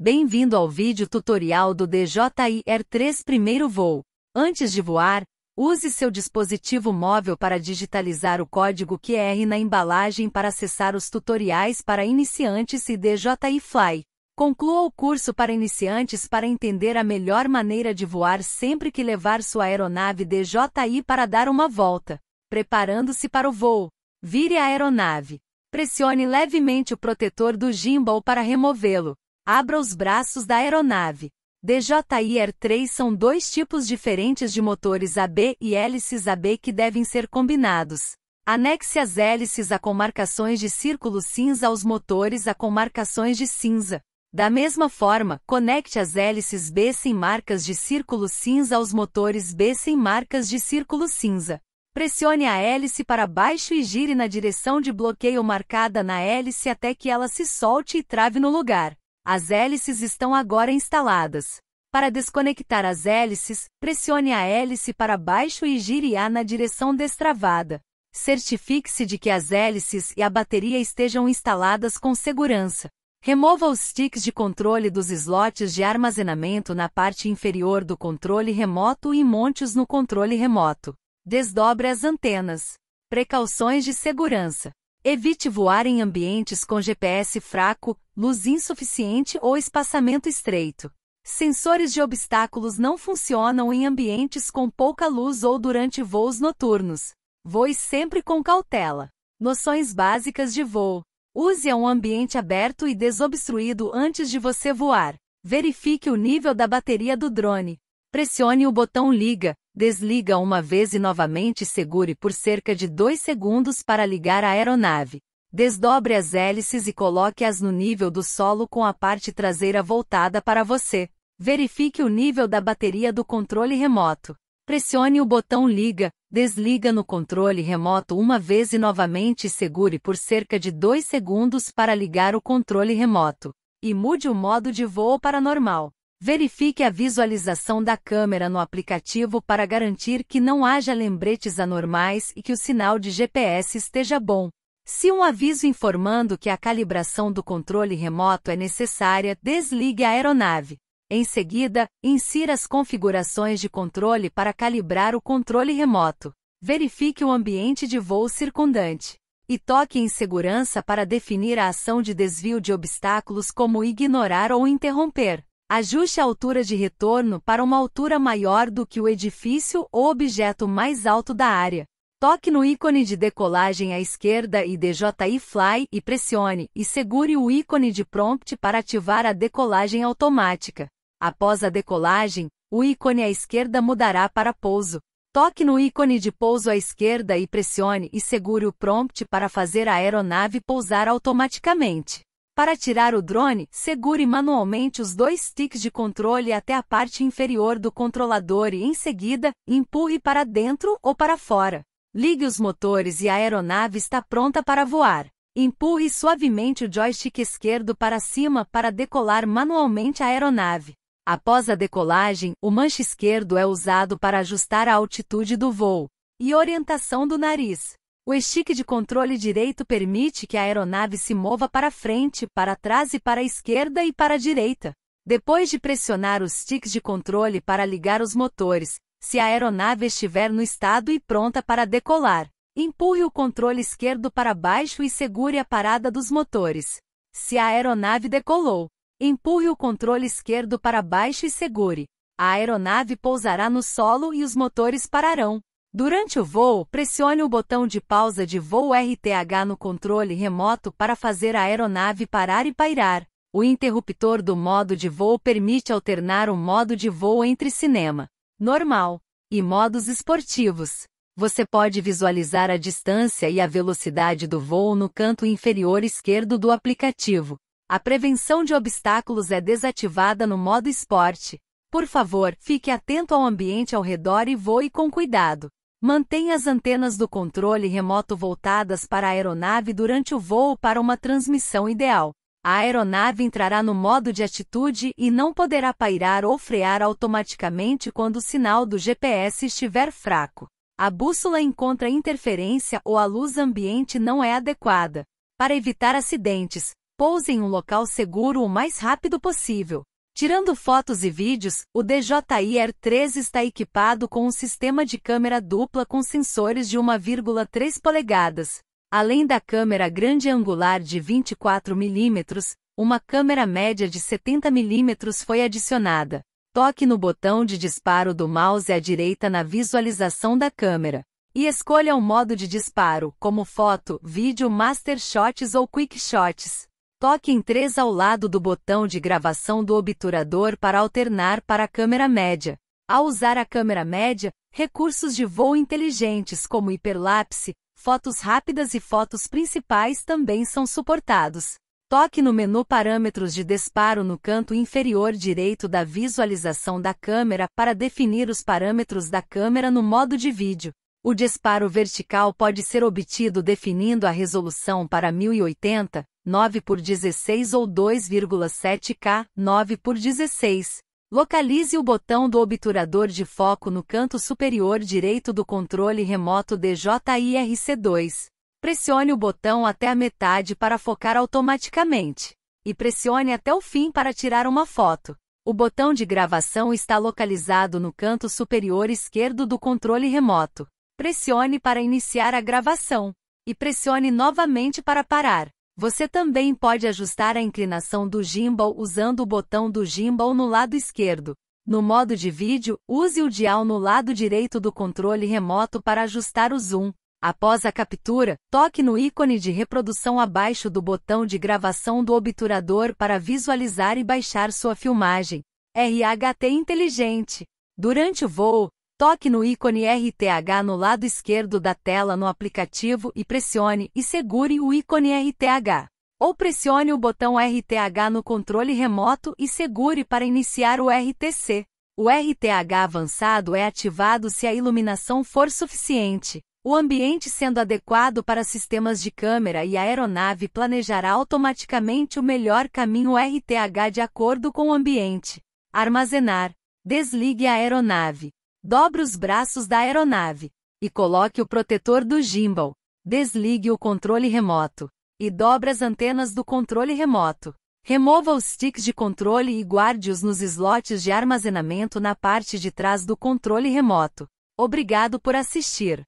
Bem-vindo ao vídeo tutorial do DJI-R3 Primeiro Voo. Antes de voar, use seu dispositivo móvel para digitalizar o código QR na embalagem para acessar os tutoriais para iniciantes e DJI Fly. Conclua o curso para iniciantes para entender a melhor maneira de voar sempre que levar sua aeronave DJI para dar uma volta. Preparando-se para o voo, vire a aeronave. Pressione levemente o protetor do gimbal para removê-lo. Abra os braços da aeronave. DJI Air 3 são dois tipos diferentes de motores AB e hélices AB que devem ser combinados. Anexe as hélices a marcações de círculo cinza aos motores a marcações de cinza. Da mesma forma, conecte as hélices B sem marcas de círculo cinza aos motores B sem marcas de círculo cinza. Pressione a hélice para baixo e gire na direção de bloqueio marcada na hélice até que ela se solte e trave no lugar. As hélices estão agora instaladas. Para desconectar as hélices, pressione a hélice para baixo e gire-a na direção destravada. Certifique-se de que as hélices e a bateria estejam instaladas com segurança. Remova os sticks de controle dos slots de armazenamento na parte inferior do controle remoto e monte-os no controle remoto. Desdobre as antenas. Precauções de segurança. Evite voar em ambientes com GPS fraco, luz insuficiente ou espaçamento estreito. Sensores de obstáculos não funcionam em ambientes com pouca luz ou durante voos noturnos. Voe sempre com cautela. Noções básicas de voo. Use um ambiente aberto e desobstruído antes de você voar. Verifique o nível da bateria do drone. Pressione o botão liga desliga uma vez e novamente segure por cerca de 2 segundos para ligar a aeronave. Desdobre as hélices e coloque-as no nível do solo com a parte traseira voltada para você. Verifique o nível da bateria do controle remoto. Pressione o botão liga, desliga no controle remoto uma vez e novamente segure por cerca de 2 segundos para ligar o controle remoto. E mude o modo de voo para normal. Verifique a visualização da câmera no aplicativo para garantir que não haja lembretes anormais e que o sinal de GPS esteja bom. Se um aviso informando que a calibração do controle remoto é necessária, desligue a aeronave. Em seguida, insira as configurações de controle para calibrar o controle remoto. Verifique o ambiente de voo circundante. E toque em segurança para definir a ação de desvio de obstáculos como ignorar ou interromper. Ajuste a altura de retorno para uma altura maior do que o edifício ou objeto mais alto da área. Toque no ícone de decolagem à esquerda e DJI Fly e pressione e segure o ícone de prompt para ativar a decolagem automática. Após a decolagem, o ícone à esquerda mudará para pouso. Toque no ícone de pouso à esquerda e pressione e segure o prompt para fazer a aeronave pousar automaticamente. Para tirar o drone, segure manualmente os dois sticks de controle até a parte inferior do controlador e, em seguida, empurre para dentro ou para fora. Ligue os motores e a aeronave está pronta para voar. Empurre suavemente o joystick esquerdo para cima para decolar manualmente a aeronave. Após a decolagem, o manche esquerdo é usado para ajustar a altitude do voo e orientação do nariz. O estique de controle direito permite que a aeronave se mova para frente, para trás e para a esquerda e para a direita. Depois de pressionar os sticks de controle para ligar os motores, se a aeronave estiver no estado e pronta para decolar, empurre o controle esquerdo para baixo e segure a parada dos motores. Se a aeronave decolou, empurre o controle esquerdo para baixo e segure. A aeronave pousará no solo e os motores pararão. Durante o voo, pressione o botão de pausa de voo RTH no controle remoto para fazer a aeronave parar e pairar. O interruptor do modo de voo permite alternar o modo de voo entre cinema, normal, e modos esportivos. Você pode visualizar a distância e a velocidade do voo no canto inferior esquerdo do aplicativo. A prevenção de obstáculos é desativada no modo esporte. Por favor, fique atento ao ambiente ao redor e voe com cuidado. Mantenha as antenas do controle remoto voltadas para a aeronave durante o voo para uma transmissão ideal. A aeronave entrará no modo de atitude e não poderá pairar ou frear automaticamente quando o sinal do GPS estiver fraco. A bússola encontra interferência ou a luz ambiente não é adequada. Para evitar acidentes, pouse em um local seguro o mais rápido possível. Tirando fotos e vídeos, o DJI Air 3 está equipado com um sistema de câmera dupla com sensores de 1,3 polegadas, além da câmera grande angular de 24 mm, uma câmera média de 70 mm foi adicionada. Toque no botão de disparo do mouse à direita na visualização da câmera. E escolha um modo de disparo, como foto, vídeo, master shots ou quick shots. Toque em 3 ao lado do botão de gravação do obturador para alternar para a câmera média. Ao usar a câmera média, recursos de voo inteligentes como hiperlapse, fotos rápidas e fotos principais também são suportados. Toque no menu Parâmetros de disparo no canto inferior direito da visualização da câmera para definir os parâmetros da câmera no modo de vídeo. O disparo vertical pode ser obtido definindo a resolução para 1080, 9 por 16 ou 2,7K, 9 por 16. Localize o botão do obturador de foco no canto superior direito do controle remoto DJIRC2. Pressione o botão até a metade para focar automaticamente. E pressione até o fim para tirar uma foto. O botão de gravação está localizado no canto superior esquerdo do controle remoto. Pressione para iniciar a gravação. E pressione novamente para parar. Você também pode ajustar a inclinação do gimbal usando o botão do gimbal no lado esquerdo. No modo de vídeo, use o dial no lado direito do controle remoto para ajustar o zoom. Após a captura, toque no ícone de reprodução abaixo do botão de gravação do obturador para visualizar e baixar sua filmagem. RHT inteligente. Durante o voo, Toque no ícone RTH no lado esquerdo da tela no aplicativo e pressione e segure o ícone RTH. Ou pressione o botão RTH no controle remoto e segure para iniciar o RTC. O RTH avançado é ativado se a iluminação for suficiente, o ambiente sendo adequado para sistemas de câmera e a aeronave planejará automaticamente o melhor caminho RTH de acordo com o ambiente. Armazenar. Desligue a aeronave. Dobre os braços da aeronave e coloque o protetor do gimbal. Desligue o controle remoto e dobre as antenas do controle remoto. Remova os sticks de controle e guarde-os nos slots de armazenamento na parte de trás do controle remoto. Obrigado por assistir.